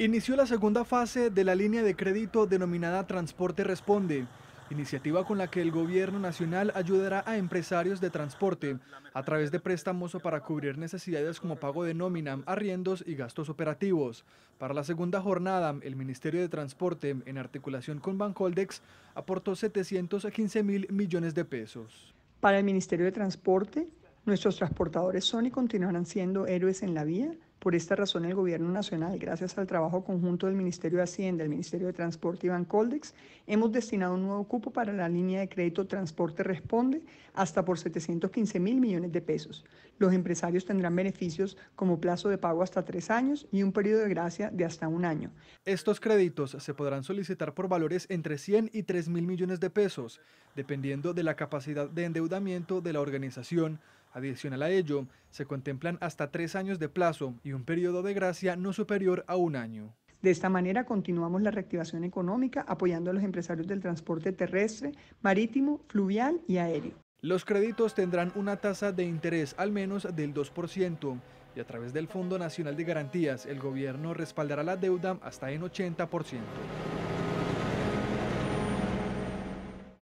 Inició la segunda fase de la línea de crédito denominada Transporte Responde, iniciativa con la que el gobierno nacional ayudará a empresarios de transporte a través de préstamos para cubrir necesidades como pago de nómina, arriendos y gastos operativos. Para la segunda jornada, el Ministerio de Transporte, en articulación con Bancoldex, aportó 715 mil millones de pesos. Para el Ministerio de Transporte, nuestros transportadores son y continuarán siendo héroes en la vía por esta razón, el Gobierno Nacional, gracias al trabajo conjunto del Ministerio de Hacienda, el Ministerio de Transporte y Bancoldex, hemos destinado un nuevo cupo para la línea de crédito Transporte Responde hasta por 715 mil millones de pesos. Los empresarios tendrán beneficios como plazo de pago hasta tres años y un periodo de gracia de hasta un año. Estos créditos se podrán solicitar por valores entre 100 y 3 mil millones de pesos, dependiendo de la capacidad de endeudamiento de la organización Adicional a ello, se contemplan hasta tres años de plazo y un periodo de gracia no superior a un año. De esta manera continuamos la reactivación económica apoyando a los empresarios del transporte terrestre, marítimo, fluvial y aéreo. Los créditos tendrán una tasa de interés al menos del 2% y a través del Fondo Nacional de Garantías el gobierno respaldará la deuda hasta en 80%.